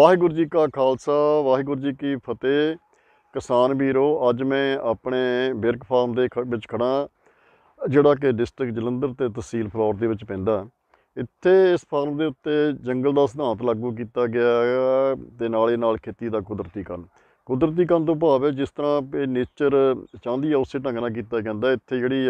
ਵਾਹਿਗੁਰੂ ਜੀ ਕਾ ਖਾਲਸਾ ਵਾਹਿਗੁਰੂ ਜੀ ਕੀ ਫਤਿਹ ਕਿਸਾਨ ਵੀਰੋ ਅੱਜ ਮੈਂ ਆਪਣੇ ਬਿਰਕ ਫਾਰਮ ਦੇ ਵਿੱਚ ਖੜਾ ਜਿਹੜਾ ਕਿ ਡਿਸਟ੍ਰਿਕਟ ਜਲੰਧਰ ਤੇ ਤਹਿਸੀਲ ਫਲੌਰ ਦੇ ਵਿੱਚ ਪੈਂਦਾ ਇੱਥੇ ਇਸ ਫਾਰਮ ਦੇ ਉੱਤੇ ਜੰਗਲ ਦਾ ਸਿਧਾਂਤ ਲਾਗੂ ਕੀਤਾ ਗਿਆ ਤੇ ਨਾਲੇ ਨਾਲ ਖੇਤੀ ਦਾ ਕੁਦਰਤੀਕਰਨ ਕੁਦਰਤੀਕਰਨ ਤੋਂ ਭਾਵ ਹੈ ਜਿਸ ਤਰ੍ਹਾਂ ਇਹ ਨੇਚਰ ਚਾਹੁੰਦੀ ਹੈ ਉਸੇ ਢੰਗ ਨਾਲ ਕੀਤਾ ਜਾਂਦਾ ਇੱਥੇ ਜਿਹੜੀ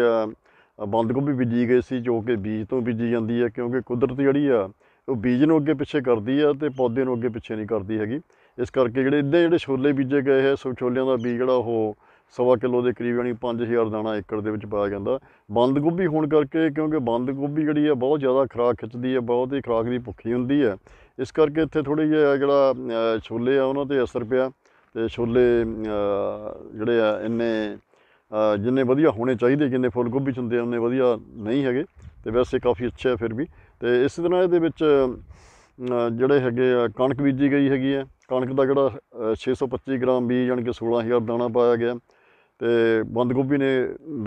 ਬੰਦ ਗੋਭੀ ਬੀਜੀ ਗਈ ਸੀ ਜੋ ਕਿ ਬੀਜ ਤੋਂ ਬੀਜੀ ਜਾਂਦੀ ਹੈ ਕਿਉਂਕਿ ਕੁਦਰਤ ਜਿਹੜੀ ਆ ਉਹ ਬੀਜ ਨੂੰ ਅੱਗੇ ਪਿੱਛੇ ਕਰਦੀ ਆ ਤੇ ਪੌਦੇ ਨੂੰ ਅੱਗੇ ਪਿੱਛੇ ਨਹੀਂ ਕਰਦੀ ਹੈਗੀ ਇਸ ਕਰਕੇ ਜਿਹੜੇ ਇੱਦਾਂ ਜਿਹੜੇ ਛੋਲੇ ਬੀਜੇ ਗਏ ਹੈ ਸੋ ਛੋਲਿਆਂ ਦਾ ਬੀਜ ਜਿਹੜਾ ਉਹ ਸਵਾ ਕਿਲੋ ਦੇ ਕਰੀਬ ਯਾਨੀ 5000 ਦਾਣਾ ਏਕੜ ਦੇ ਵਿੱਚ ਪਾਇਆ ਜਾਂਦਾ ਬੰਦ ਗੋਭੀ ਹੋਣ ਕਰਕੇ ਕਿਉਂਕਿ ਬੰਦ ਗੋਭੀ ਜਿਹੜੀ ਆ ਬਹੁਤ ਜ਼ਿਆਦਾ ਖਰਾਕ ਖਿੱਚਦੀ ਹੈ ਬਹੁਤ ਹੀ ਖਰਾਕ ਦੀ ਭੁੱਖੀ ਹੁੰਦੀ ਹੈ ਇਸ ਕਰਕੇ ਇੱਥੇ ਥੋੜੀ ਜਿਹਾ ਜਿਹੜਾ ਛੋਲੇ ਆ ਉਹਨਾਂ ਤੇ ਅਸਰ ਪਿਆ ਤੇ ਛੋਲੇ ਜਿਹੜੇ ਆ ਇੰਨੇ ਜਿੰਨੇ ਵਧੀਆ ਹੋਣੇ ਚਾਹੀਦੇ ਜਿੰਨੇ ਫੁੱਲ ਗੋਭੀ ਚ ਹੁੰਦੇ ਆ ਉਹਨੇ ਵਧੀਆ ਨਹੀਂ ਹੈਗੇ ਤੇ ਵੈਸੇ ਕਾਫੀ ਅੱਛੇ ਆ ਫਿਰ ਵੀ ਤੇ ਇਸੇ ਤਰ੍ਹਾਂ ਇਹਦੇ ਵਿੱਚ ਜਿਹੜੇ ਹੈਗੇ ਆ ਕਣਕ ਬੀਜੀ ਗਈ ਹੈਗੀ ਹੈ ਕਣਕ ਦਾ ਜਿਹੜਾ 625 ਗ੍ਰਾਮ ਬੀਜ ਯਾਨੀ ਕਿ 16000 ਦਾਣਾ ਪਾਇਆ ਗਿਆ ਤੇ ਬੰਦ ਗੋਭੀ ਨੇ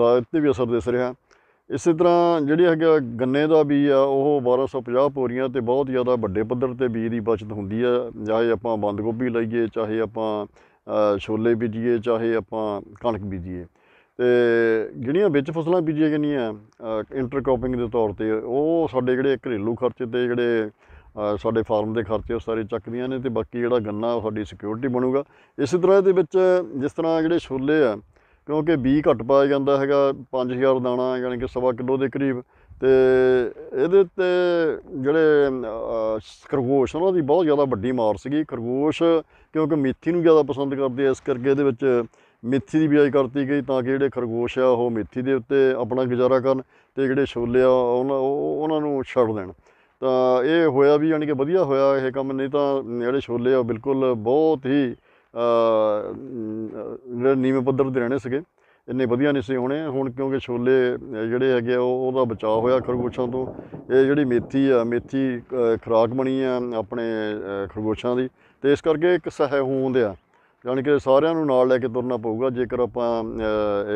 ਦਾ ਤੇ ਵੀ ਅਸਰ ਦਿਸ ਰਿਹਾ ਇਸੇ ਤਰ੍ਹਾਂ ਜਿਹੜੀ ਹੈਗਾ ਗੰਨੇ ਦਾ ਬੀਜ ਆ ਉਹ 1250 ਪੋਰੀਆਂ ਤੇ ਬਹੁਤ ਜ਼ਿਆਦਾ ਵੱਡੇ ਪੱਧਰ ਤੇ ਬੀਜ ਦੀ ਬਚਤ ਹੁੰਦੀ ਆ ਚਾਹੇ ਆਪਾਂ ਬੰਦ ਗੋਭੀ ਲਈਏ ਚਾਹੇ ਆਪਾਂ ਛੋਲੇ ਬੀਜੀਏ ਚਾਹੇ ਆਪਾਂ ਕਣਕ ਬੀਜੀਏ ਤੇ ਜਿਹੜੀਆਂ ਵਿੱਚ ਫਸਲਾਂ ਬੀਜੀਆਂ ਜਾਂਦੀਆਂ ਇੰਟਰਕ੍ਰੋਪਿੰਗ ਦੇ ਤੌਰ ਤੇ ਉਹ ਸਾਡੇ ਜਿਹੜੇ ਘਰੇਲੂ ਖਰਚੇ ਤੇ ਜਿਹੜੇ ਸਾਡੇ ਫਾਰਮ ਦੇ ਖਰਚੇ ਉਹ ਸਾਰੇ ਚੱਕਦੀਆਂ ਨੇ ਤੇ ਬਾਕੀ ਜਿਹੜਾ ਗੰਨਾ ਉਹ ਸਾਡੀ ਸਿਕਿਉਰਿਟੀ ਬਣੂਗਾ ਇਸੇ ਤਰ੍ਹਾਂ ਦੇ ਵਿੱਚ ਜਿਸ ਤਰ੍ਹਾਂ ਜਿਹੜੇ ਛੋਲੇ ਆ ਕਿਉਂਕਿ ਬੀ ਘੱਟ ਪਾਇਆ ਜਾਂਦਾ ਹੈਗਾ 5000 ਦਾਣਾ ਯਾਨੀ ਕਿ ਸਵਾ ਕਿਲੋ ਦੇ ਕਰੀਬ ਤੇ ਇਹਦੇ ਤੇ ਜਿਹੜੇ ਖਰਗੋਸ਼ ਉਹਨਾਂ ਦੀ ਬਹੁਤ ਜ਼ਿਆਦਾ ਵੱਡੀ ਮਾਰ ਸੀਗੀ ਖਰਗੋਸ਼ ਕਿਉਂਕਿ ਮੇਥੀ ਨੂੰ ਜ਼ਿਆਦਾ ਪਸੰਦ ਕਰਦੇ ਆ ਇਸ ਕਰਕੇ ਇਹਦੇ ਵਿੱਚ ਮੇਥੀ ਦੀ ਬਿਜਾਈ ਕਰਤੀ ਗਈ ਤਾਂ ਕਿ ਜਿਹੜੇ ਖਰਗੋਸ਼ ਆ ਉਹ ਮੇਥੀ ਦੇ ਉੱਤੇ ਆਪਣਾ ਗੁਜ਼ਾਰਾ ਕਰਨ ਤੇ ਜਿਹੜੇ ਛੋਲੇ ਆ ਉਹਨਾਂ ਉਹਨਾਂ ਨੂੰ ਛੱਡ ਦੇਣ ਤਾਂ ਇਹ ਹੋਇਆ ਵੀ ਯਾਨੀ ਕਿ ਵਧੀਆ ਹੋਇਆ ਇਹ ਕੰਮ ਨਹੀਂ ਤਾਂ ਜਿਹੜੇ ਛੋਲੇ ਆ ਬਿਲਕੁਲ ਬਹੁਤ ਹੀ ਜਿਹੜੇ ਨੀਵੇਂ ਪੱਧਰ ਤੇ ਰਹਿਣੇ ਸੀਗੇ ਇੰਨੇ ਵਧੀਆ ਨਹੀਂ ਸੀ ਹੋਣੇ ਹੁਣ ਕਿਉਂਕਿ ਛੋਲੇ ਜਿਹੜੇ ਹੈਗੇ ਉਹ ਉਹਦਾ ਬਚਾਅ ਹੋਇਆ ਖਰਗੋਸ਼ਾਂ ਤੋਂ ਇਹ ਜਿਹੜੀ ਮੇਥੀ ਆ ਮੇਥੀ ਖਰਾਕ ਬਣੀ ਆ ਆਪਣੇ ਖਰਗੋਸ਼ਾਂ ਦੀ ਤੇ ਇਸ ਕਰਕੇ ਇੱਕ ਸਹਿ ਹੋਂਦ ਆ ਯਾਨੀ ਕਿ ਸਾਰਿਆਂ ਨੂੰ ਨਾਲ ਲੈ ਕੇ ਤੁਰਨਾ ਪਊਗਾ ਜੇਕਰ ਆਪਾਂ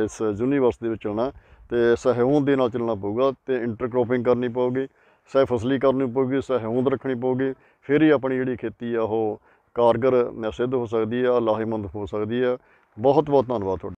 ਇਸ ਯੂਨੀਵਰਸ ਦੇ ਵਿੱਚ ਆਉਣਾ ਤੇ ਸਹਿਯੋਗ ਦੇ ਨਾਲ ਚੱਲਣਾ ਪਊਗਾ ਤੇ ਇੰਟਰਕ੍ਰੋਪਿੰਗ ਕਰਨੀ ਪਊਗੀ ਸਹਿ ਫਸਲੀ ਕਰਨੀ ਪਊਗੀ ਸਹਿਯੋਗ ਰੱਖਣੀ ਪਊਗੀ ਫਿਰ ਹੀ ਆਪਣੀ ਜਿਹੜੀ ਖੇਤੀ ਆ ਉਹ ਕਾਰਗਰ ਸਿੱਧ ਹੋ ਸਕਦੀ ਆ ਲਾਹੇਮੰਦ ਹੋ ਸਕਦੀ ਆ ਬਹੁਤ ਬਹੁਤ ਧੰਨਵਾਦ ਤੁਹਾਡਾ